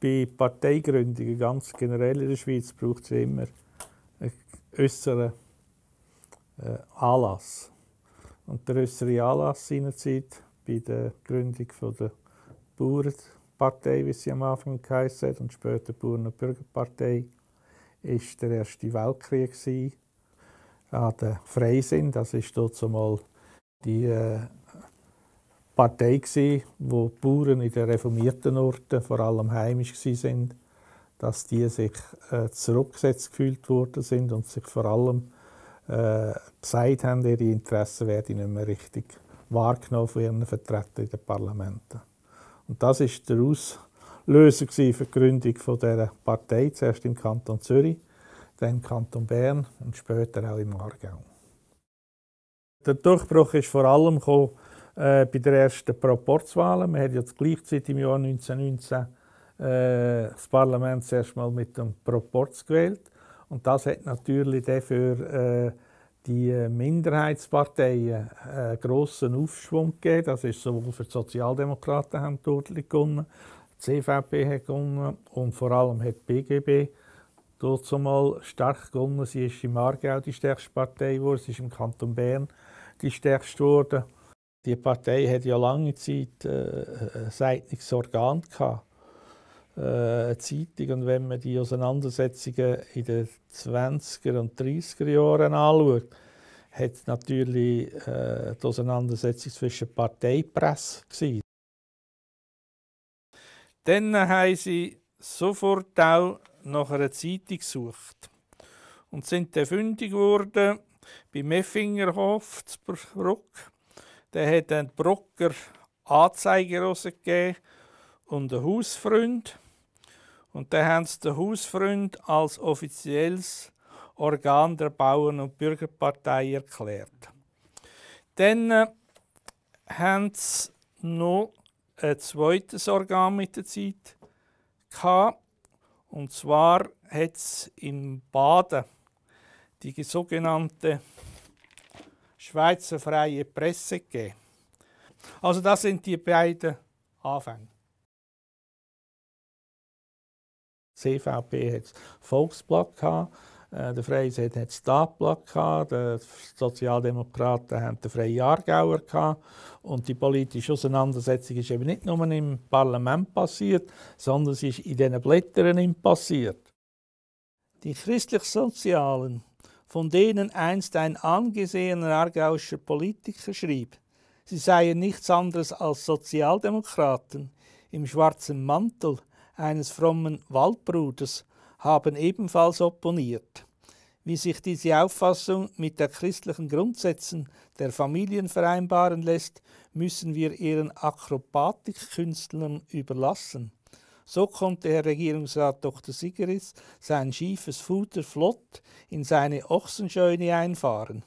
bei Parteigründungen ganz generell in der Schweiz braucht es immer einen äußeren äh, Anlass. Und der äußere Anlass seinerzeit bei der Gründung von der Bauernpartei, wie sie am Anfang geheißen und später Bauern- und Bürgerpartei, war der Erste Weltkrieg gewesen, an der Freisinn. Das ist dort zumal die äh, Partei, gewesen, wo die Bauern in den reformierten Orten vor allem heimisch sind, dass die sich äh, zurückgesetzt gefühlt worden sind und sich vor allem äh, gesagt haben, ihre Interessen werden nicht mehr richtig wahrgenommen von ihren Vertretern in den Parlamenten. Und das war der Auslöser für die Gründung von dieser Partei, zuerst im Kanton Zürich, dann im Kanton Bern und später auch im Aargau. Der Durchbruch ist vor allem gekommen, äh, bei der ersten Proporzwahl. Wir haben ja gleichzeitig im Jahr 1919 äh, das Parlament zuerst mal mit dem Proporz gewählt. Und das hat natürlich dafür äh, die Minderheitsparteien einen äh, grossen Aufschwung gegeben. Das ist sowohl für die Sozialdemokraten haben deutlich gewonnen, die CVP hat gewonnen und vor allem hat die BGB dort mal stark gewonnen. Sie ist im Aargau die stärkste Partei geworden, sie ist im Kanton Bern die stärkste geworden die Partei hat ja lange Zeit äh, ein äh, eigenes Organ gehabt, äh, eine Zeitung. Und wenn man die Auseinandersetzungen in den 20er und 30er Jahren anschaut, hat natürlich äh, die Auseinandersetzung zwischen Parteipresse gewesen. Dann haben sie sofort auch nach einer Zeitung gesucht und sind dann fündig geworden beim Effingerhof zu Bruck der hat ein Brocker Anzeige rausgegeben und einen Hausfreund. Und dann haben sie den Hausfreund als offizielles Organ der Bauern- und Bürgerpartei erklärt. Dann äh, haben sie noch ein zweites Organ mit der Zeit gehabt. Und zwar hat es im Baden die sogenannte Schweizer Freie Presse gegeben. Also das sind die beiden Anfänge. CVP hat das Volksblatt äh, der Freie Seite hat das Tatblatt die Sozialdemokraten haben den Freien Aargauer Und die politische Auseinandersetzung ist eben nicht nur im Parlament passiert, sondern sie ist in diesen Blättern passiert. Die christlich-sozialen von denen einst ein angesehener argauischer Politiker schrieb, sie seien nichts anderes als Sozialdemokraten im schwarzen Mantel eines frommen Waldbruders, haben ebenfalls opponiert. Wie sich diese Auffassung mit den christlichen Grundsätzen der Familien vereinbaren lässt, müssen wir ihren Akrobatikkünstlern überlassen. So konnte Herr Regierungsrat Dr. Sigeris sein schiefes Futter flott in seine Ochsenscheune einfahren.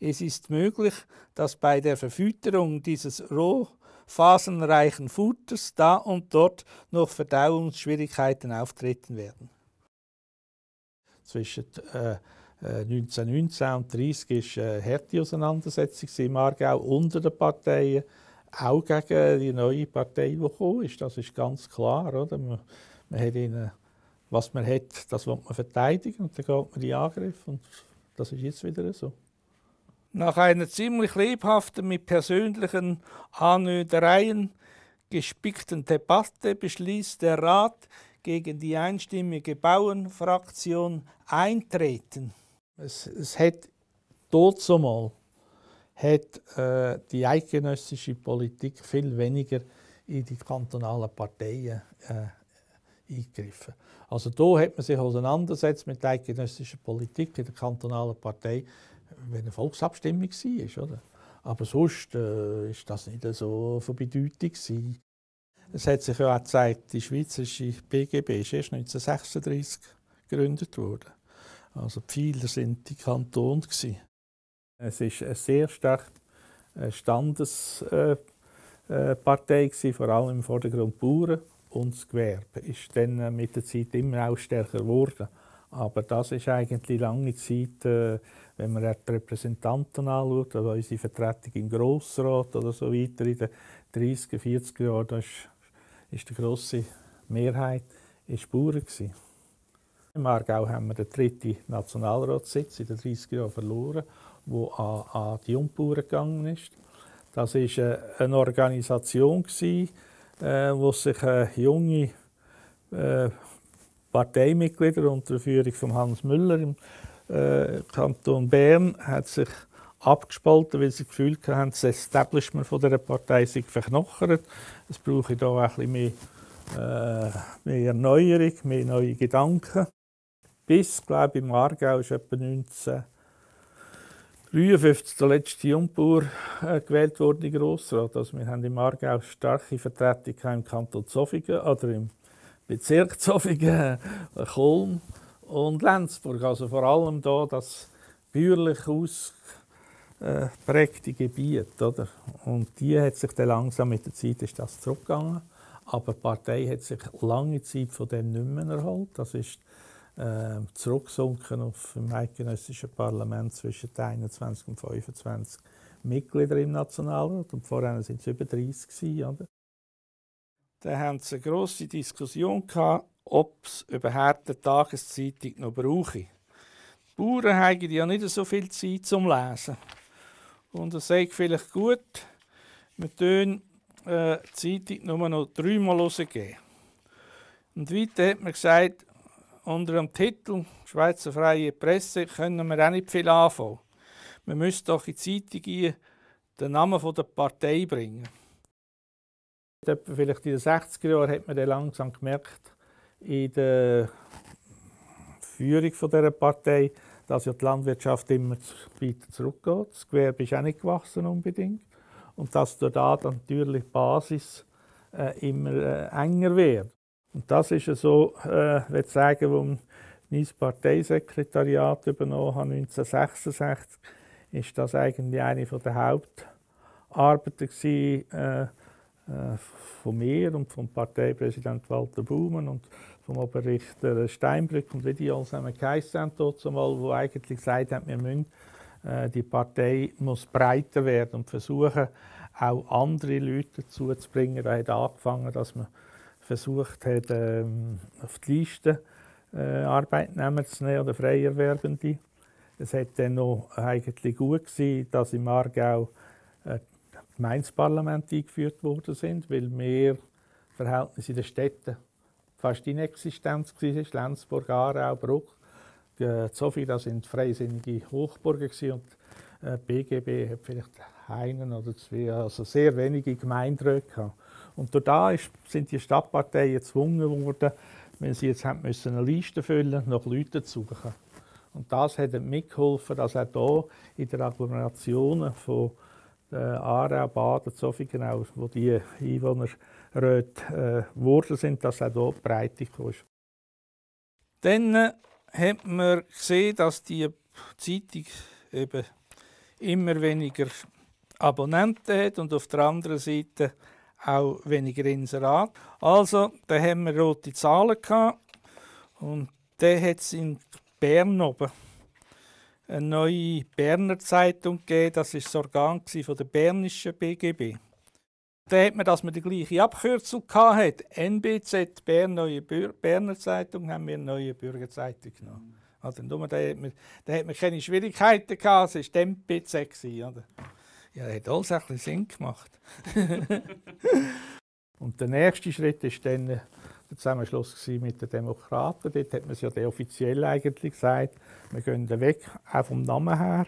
Es ist möglich, dass bei der Verfütterung dieses rohphasenreichen Futters da und dort noch Verdauungsschwierigkeiten auftreten werden. Zwischen äh, 1919 äh, und 30 ist eine äh, harte Auseinandersetzung im Aargau unter den Parteien auch gegen die neue Partei, die gekommen ist. Das ist ganz klar. Oder? Man, man hat ihnen, was man hat, das will man verteidigen und dann geht man in Angriff. Und das ist jetzt wieder so. Nach einer ziemlich lebhaften, mit persönlichen Anödereien gespickten Debatte beschließt der Rat, gegen die einstimmige Bauernfraktion eintreten. Es, es hat dort mal hat äh, die eidgenössische Politik viel weniger in die kantonalen Parteien äh, eingegriffen. Also da hat man sich auseinandergesetzt mit der eidgenössischen Politik in der kantonalen Partei, wenn eine Volksabstimmung war. Oder? Aber sonst äh, das nicht so von Bedeutung. Gewesen. Es hat sich ja auch gezeigt, die schweizerische BGB ist erst 1936 gegründet worden. Also die Pfeiler sind die Kantone. Gewesen. Es war eine sehr starke äh, Standespartei, äh, äh, vor allem im Vordergrund Bauern und das Gewerbe ist dann mit der Zeit immer auch stärker geworden. Aber das ist eigentlich lange Zeit, wenn man die Repräsentanten anschaut, oder also unsere Vertretung im Grossrat oder so weiter in den 30er, 40er Jahren, da war die grosse Mehrheit ist Bauern. Gewesen. Im Aargau haben wir den dritten Nationalratssitz in den 30er Jahren verloren wo an, an die Jungbauern gegangen ist. Das war äh, eine Organisation gewesen, äh, wo sich äh, junge äh, Parteimitglieder unter Führung von Hans Müller im äh, Kanton Bern hat sich abgespalten, weil sie das Gefühl hatten, das Establishment von der Partei sei verknochert. Es brauche da ein bisschen mehr äh, mehr Erneuerung, mehr neue Gedanken. Bis, glaube ich, im Aargau ist etwa 19 1953 der letzte Jungbauer äh, gewählt worden in Grossrat. Also wir haben im Aargau starke Vertretung im Kanton Zofingen oder im Bezirk Zofingen, äh, Kulm und Lenzburg. Also vor allem da das bürgerlich ausprägte Gebiet. Oder? Und die hat sich dann langsam mit der Zeit ist das zurückgegangen. Aber die Partei hat sich lange Zeit von dem nicht mehr erholt. Das ist äh, zurückgesunken auf im eidgenössischen Parlament zwischen 21 und 25 Mitglieder im Nationalrat. Und vorher waren es über 30. Gewesen, oder? Da hatten sie eine grosse Diskussion, gehabt, ob es überhaupt eine Tageszeitung noch brauche. Die Bauern haben ja nicht so viel Zeit zum Lesen. Und es sei vielleicht gut, wir tun äh, die Zeitung nur noch dreimal rausgeben. Und weiter hat man gesagt, unter dem Titel Schweizer Freie Presse können wir auch nicht viel anfangen. Man müsste doch in die Zeitung gehen, den Namen der Partei bringen. Vielleicht in den 60er Jahren hat man dann langsam gemerkt, in der Führung dieser Partei, dass ja die Landwirtschaft immer weiter zurückgeht. Das Gewerbe ist auch nicht gewachsen unbedingt. Und dass da natürlich die Basis äh, immer äh, enger wird. Und das ist so, äh, ich würde sagen, als ich mein Parteisekretariat übernommen habe, 1966, ist das eigentlich eine der Hauptarbeiten gewesen, äh, äh, von mir und vom Parteipräsident Walter Baumann und vom Oberrichter Steinbrück und wie die alle zusammen geheissen haben, dort wo eigentlich gesagt haben, wir müssen, äh, die Partei muss breiter werden und versuchen, auch andere Leute dazu zu bringen. Er hat angefangen, dass man versucht hat, ähm, auf die Liste äh, Arbeitnehmer zu nehmen oder Freierwerbende. Es war dann noch eigentlich gut gewesen, dass im Aargau äh, Gemeindeparlamente eingeführt worden sind, weil mehr Verhältnisse in den Städten fast inexistent waren. Lenzburg, Aarau, Bruck. Die Sophie, äh, das sind freisinnige Hochburgen und die äh, BGB hat vielleicht einen oder zwei, also sehr wenige Gemeinderäte gehabt. Und da sind die Stadtparteien gezwungen worden, wenn sie jetzt haben müssen, eine Liste füllen nach Leuten zu suchen. Und das hat mitgeholfen, dass auch hier in den Agglomerationen von Aarau, Baden, Zofingen, wo die Einwohner rot äh, geworden sind, dass auch hier die Breite kam. Dann äh, hat man gesehen, dass die Zeitung eben immer weniger Abonnenten hat und auf der anderen Seite auch weniger Inserat. Also, da haben wir rote Zahlen gehabt. Und der hat es in Bern oben eine neue Berner Zeitung gegeben. Das war das Organ von der bernischen BGB. Da hat man, dass man die gleiche Abkürzung hatte. NBZ, Bern, neue Bür Berner Zeitung, haben wir eine neue Bürgerzeitung genommen. Also, da, hat man, keine Schwierigkeiten gehabt, es war die MBZ. Oder? Ja, hat alles ein bisschen Sinn gemacht. und der nächste Schritt war dann äh, der Zusammenschluss mit den Demokraten. Dort hat man es ja offiziell eigentlich gesagt, wir gehen weg, auch vom Namen her,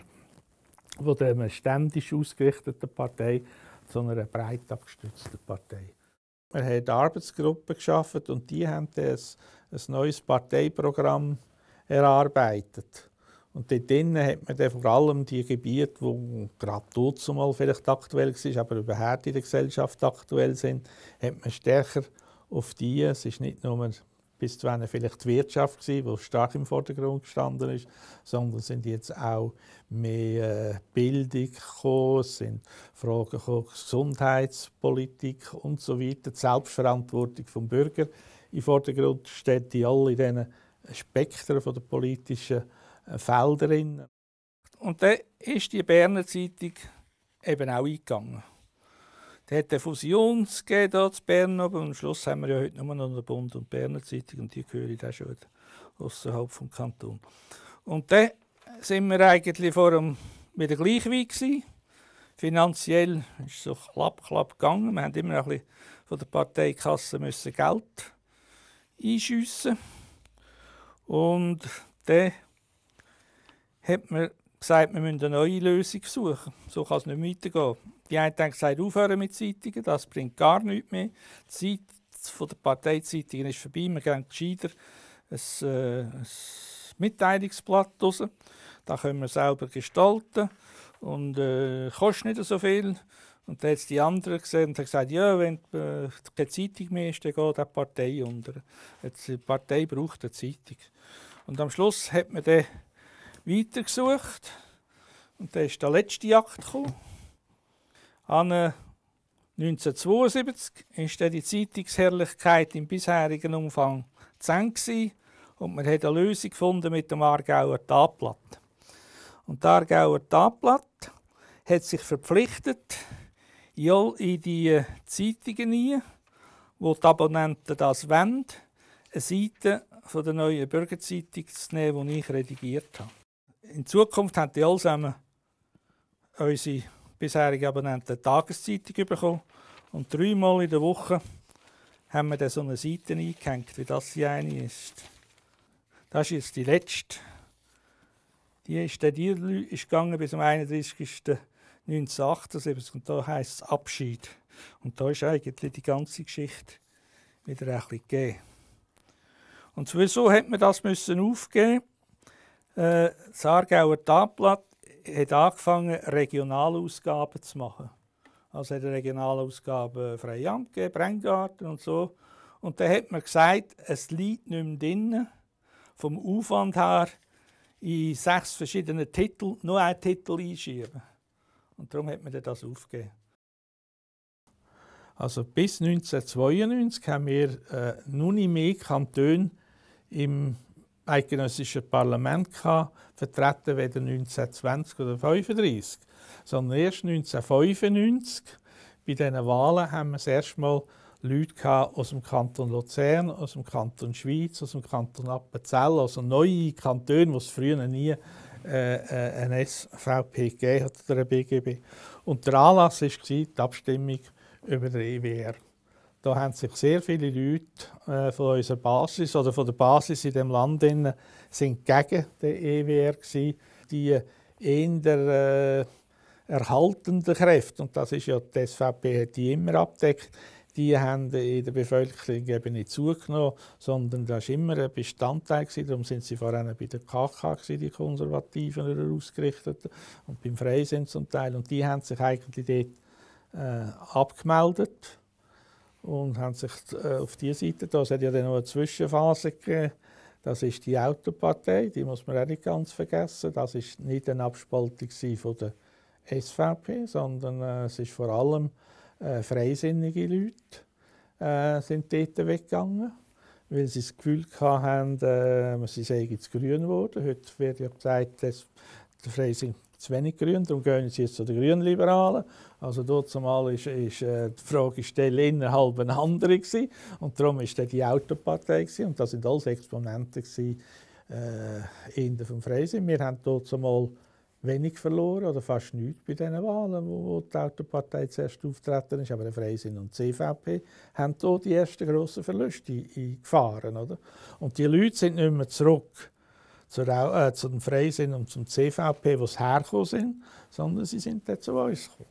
von einer ständig ausgerichteten Partei zu einer breit abgestützten Partei. Wir haben Arbeitsgruppen geschaffen und die haben das, ein neues Parteiprogramm erarbeitet. Und dort drinnen hat man dann vor allem die Gebiete, die gerade dort mal vielleicht aktuell waren, aber überhaupt in der Gesellschaft aktuell sind, hat man stärker auf die. Es ist nicht nur bis zu einer vielleicht die Wirtschaft die stark im Vordergrund gestanden ist, sondern sind jetzt auch mehr äh, Bildung gekommen, sind Fragen gekommen, Gesundheitspolitik und so weiter, die Selbstverantwortung vom Bürger im Vordergrund steht die alle in diesen Spektren der politischen äh, Felder drin. Und dann ist die Berner Zeitung eben auch eingegangen. Da hat eine Fusion hier zu Bern, aber am Schluss haben wir ja heute nur noch den Bund und die Berner Zeitung und die gehören dann schon außerhalb des Kantons. Und dann sind wir eigentlich vor dem, wieder gleich wie Finanziell ist es so klapp, klapp gegangen. Wir mussten immer noch ein bisschen von der Parteikasse müssen Geld einschiessen. Und dann hat man gesagt, wir müssen eine neue Lösung suchen. So kann es nicht weitergehen. Die einen haben gesagt, aufhören mit Zeitungen, das bringt gar nichts mehr. Die Zeit von der Parteizeitungen ist vorbei, wir gehen gescheiter ein, äh, ein Mitteilungsblatt raus. Da können wir selber gestalten und äh, kostet nicht so viel. Und dann hat die anderen gesehen und haben gesagt, ja, wenn äh, keine Zeitung mehr ist, dann geht die Partei unter. Jetzt, die Partei braucht eine Zeitung. Und am Schluss hat man dann weitergesucht. Und dann ist der letzte Jagd gekommen. An 1972 war die Zeitungsherrlichkeit im bisherigen Umfang 10 und man hat eine Lösung gefunden mit dem Aargauer Tatblatt. Und der Aargauer Tatblatt hat sich verpflichtet, in die Zeitungen hinein, wo die Abonnenten das wollen, eine Seite von der neuen Bürgerzeitung zu nehmen, die ich redigiert habe in Zukunft haben die alle zusammen unsere bisherigen Abonnenten Tageszeitung bekommen. Und dreimal in der Woche haben wir dann so eine Seite eingehängt, wie das hier eine ist. Das ist jetzt die letzte. Die ist, dann, die ist gegangen bis zum 31.1978 und da heisst es Abschied. Und da ist eigentlich die ganze Geschichte wieder ein bisschen gegeben. Und sowieso hat man das müssen aufgeben äh, das Aargauer Tagblatt hat angefangen, Regionalausgaben zu machen. Also hat Regionalausgaben äh, Freiamt gegeben, Brenngarten und so. Und dann hat man gesagt, es liegt nicht mehr drin, vom Aufwand her, in sechs verschiedenen Titel nur einen Titel einschieben. Und darum hat man das aufgegeben. Also bis 1992 haben wir äh, noch nicht mehr Kantone im eidgenössische Parlament gehabt, vertreten weder 1920 oder 1935, sondern erst 1995. Bei diesen Wahlen haben wir das erste Mal Leute gehabt aus dem Kanton Luzern, aus dem Kanton Schweiz, aus dem Kanton Appenzell, also neue Kantone, die es früher nie äh, äh eine SVP gegeben hat oder eine BGB. Und der Anlass war die Abstimmung über den EWR. Da haben sich sehr viele Leute äh, von unserer Basis oder von der Basis in dem Land innen, sind gegen den EWR gewesen. Die eher äh, erhaltenden Kräfte, und das ist ja die SVP, hat die immer abdeckt, die haben in der Bevölkerung eben nicht zugenommen, sondern das war immer ein Bestandteil. Gewesen. Darum sind sie vor allem bei der KK, gewesen, die Konservativen oder Ausgerichteten, und beim Freisinn zum Teil. Und die haben sich eigentlich dort äh, abgemeldet und haben sich äh, auf diese Seite, da hat ja dann noch eine Zwischenphase gegeben, das ist die Autopartei, die muss man auch nicht ganz vergessen. Das ist nicht eine Abspaltung von der SVP, sondern äh, es ist vor allem äh, freisinnige Leute äh, sind dort weggegangen, weil sie das Gefühl hatten, äh, sie seien jetzt grün geworden. Heute wird ja gesagt, dass der Freisinn zu wenig Grün, darum gehen sie jetzt zu den Grünliberalen. Also dort zumal ist, ist äh, die Fragestelle innerhalb einer andere gewesen. und darum war dann die Autopartei gewesen. und das sind alles Exponenten gewesen, äh, in der vom Freisinn. Wir haben dort zumal wenig verloren oder fast nichts bei diesen Wahlen, wo, wo die Autopartei zuerst auftreten ist. Aber der Freisinn und die CVP haben dort die ersten grossen Verluste gefahren, Oder? Und die Leute sind nicht mehr zurück zur, äh, zum Freisinn und zum CVP, wo sie hergekommen sind, sondern sie sind dann zu uns gekommen.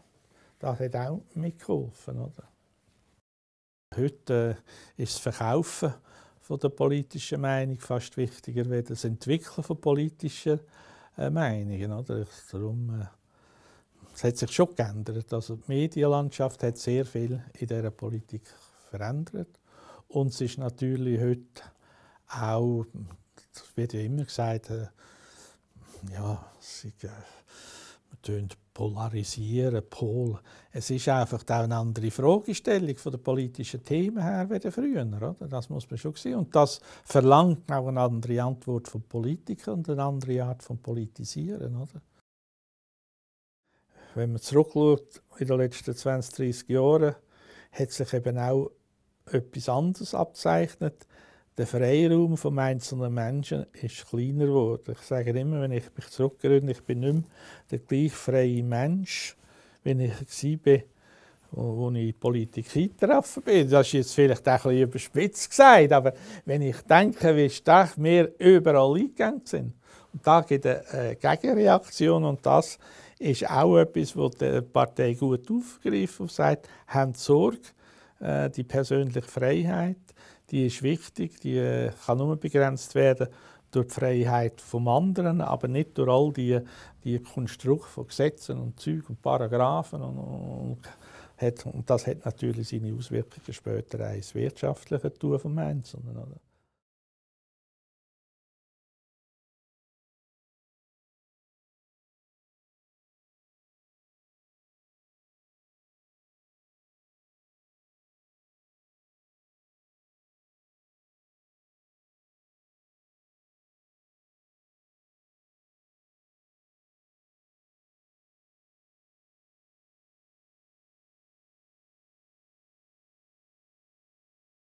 Das hat auch mitgeholfen. Oder? Heute äh, ist das Verkaufen von der politischen Meinung fast wichtiger als das Entwickeln von politischen äh, Meinungen. Oder? Darum, äh, es hat sich schon geändert. Also die Medienlandschaft hat sehr viel in dieser Politik verändert. Und es ist natürlich heute auch es wird ja immer gesagt, äh, ja, sie, äh, man tönt polarisieren, Pol. Es ist einfach auch eine andere Fragestellung von den politischen Themen her wie früher, oder? Das muss man schon sehen. Und das verlangt auch eine andere Antwort von Politikern und eine andere Art von Politisieren, oder? Wenn man zurückschaut in den letzten 20, 30 Jahren, hat sich eben auch etwas anderes abzeichnet der Freiraum des einzelnen Menschen ist kleiner geworden. Ich sage immer, wenn ich mich zurückerinnere, ich bin nicht mehr der gleich freie Mensch, wie ich war, als ich in die Politik eingetroffen bin. Das ist jetzt vielleicht auch ein bisschen überspitzt gesagt, aber wenn ich denke, wie stark wir überall eingegangen sind, und da gibt es eine Gegenreaktion und das ist auch etwas, wo die Partei gut aufgreift und sagt, haben Sorge, äh, die persönliche Freiheit, die ist wichtig, die äh, kann nur begrenzt werden durch die Freiheit des anderen, aber nicht durch all die, die Konstrukte von Gesetzen und Zeug und Paragraphen und, und, und, das hat natürlich seine Auswirkungen später auch ins wirtschaftliche Tun vom Einzelnen. Oder?